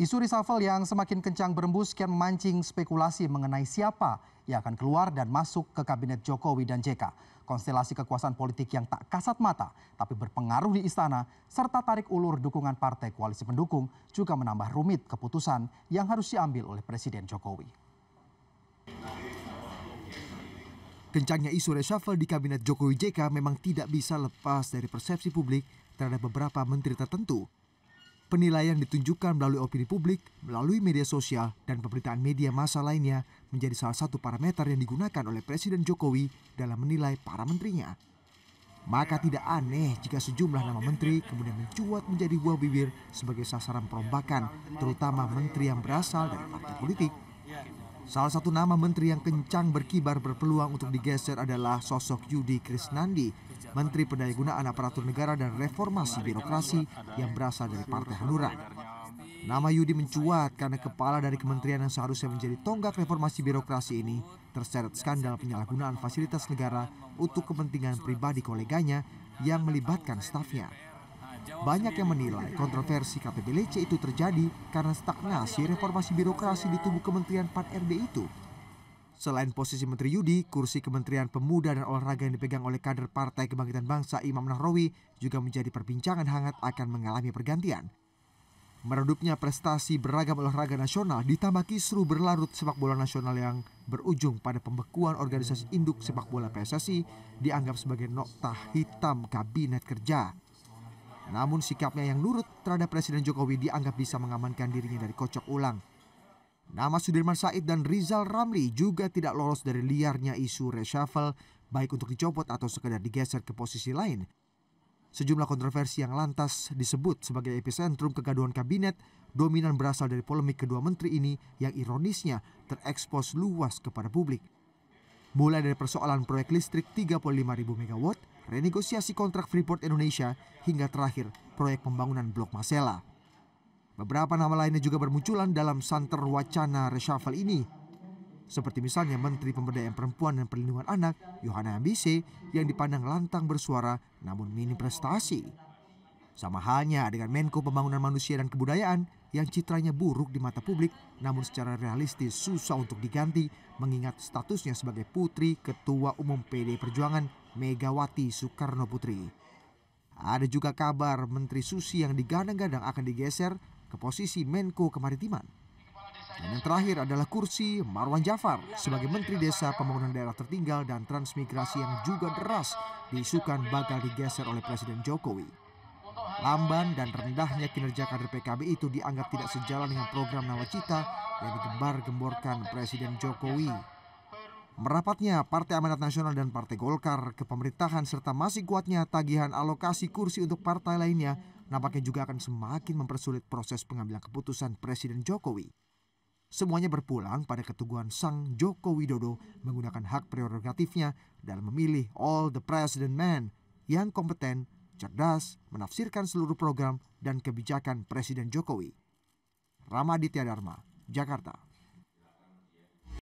Isu reshuffle yang semakin kencang berembus kian memancing spekulasi mengenai siapa yang akan keluar dan masuk ke kabinet Jokowi dan JK. Konstelasi kekuasaan politik yang tak kasat mata tapi berpengaruh di istana serta tarik ulur dukungan partai koalisi pendukung juga menambah rumit keputusan yang harus diambil oleh Presiden Jokowi. Kencangnya isu reshuffle di kabinet Jokowi JK memang tidak bisa lepas dari persepsi publik terhadap beberapa menteri tertentu Penilaian ditunjukkan melalui opini publik, melalui media sosial, dan pemberitaan media massa lainnya menjadi salah satu parameter yang digunakan oleh Presiden Jokowi dalam menilai para menterinya. Maka ya. tidak aneh jika sejumlah nama menteri kemudian mencuat menjadi buah bibir sebagai sasaran perombakan, terutama menteri yang berasal dari partai politik. Salah satu nama menteri yang kencang berkibar berpeluang untuk digeser adalah sosok Yudi Krisnandi, Menteri Pendayagunaan Aparatur Negara dan Reformasi Birokrasi yang berasal dari Partai Hanura. Nama Yudi mencuat karena kepala dari kementerian yang seharusnya menjadi tonggak reformasi birokrasi ini terseret skandal penyalahgunaan fasilitas negara untuk kepentingan pribadi koleganya yang melibatkan stafnya. Banyak yang menilai kontroversi KPBLC itu terjadi karena stagnasi reformasi birokrasi di tubuh Kementerian PAN-RB itu. Selain posisi Menteri Yudi, kursi Kementerian Pemuda dan Olahraga yang dipegang oleh kader Partai Kebangkitan Bangsa Imam Nahrawi juga menjadi perbincangan hangat akan mengalami pergantian. Meredupnya prestasi beragam olahraga nasional ditambah kisru berlarut sepak bola nasional yang berujung pada pembekuan organisasi induk sepak bola PSSI dianggap sebagai noktah hitam kabinet kerja. Namun sikapnya yang nurut terhadap Presiden Jokowi dianggap bisa mengamankan dirinya dari kocok ulang. Nama Sudirman Said dan Rizal Ramli juga tidak lolos dari liarnya isu reshuffle, baik untuk dicopot atau sekedar digeser ke posisi lain. Sejumlah kontroversi yang lantas disebut sebagai epicentrum kegaduhan kabinet dominan berasal dari polemik kedua menteri ini yang ironisnya terekspos luas kepada publik. Mulai dari persoalan proyek listrik 35.000 MW, renegosiasi kontrak Freeport Indonesia, hingga terakhir proyek pembangunan Blok Masela. Beberapa nama lainnya juga bermunculan dalam santer wacana reshuffle ini, seperti misalnya Menteri Pemberdayaan Perempuan dan Perlindungan Anak Yohana Ambise yang dipandang lantang bersuara namun minim prestasi. Sama halnya dengan Menko Pembangunan Manusia dan Kebudayaan yang citranya buruk di mata publik namun secara realistis susah untuk diganti mengingat statusnya sebagai putri Ketua Umum PD Perjuangan Megawati Soekarno Putri. Ada juga kabar Menteri Susi yang digadang-gadang akan digeser ke posisi Menko Kemaritiman. Dan yang terakhir adalah kursi Marwan Jafar sebagai Menteri Desa Pembangunan Daerah Tertinggal dan Transmigrasi yang juga deras diisukan bakal digeser oleh Presiden Jokowi. Lamban dan rendahnya kinerja kader PKB itu dianggap tidak sejalan dengan program Nawacita yang digembar-gemborkan Presiden Jokowi Merapatnya Partai Amanat Nasional dan Partai Golkar ke pemerintahan serta masih kuatnya tagihan alokasi kursi untuk partai lainnya nampaknya juga akan semakin mempersulit proses pengambilan keputusan Presiden Jokowi. Semuanya berpulang pada keteguhan sang Joko Widodo menggunakan hak prerogatifnya dalam memilih all the president man yang kompeten, cerdas, menafsirkan seluruh program dan kebijakan Presiden Jokowi. Ramaditya Dharma, Jakarta.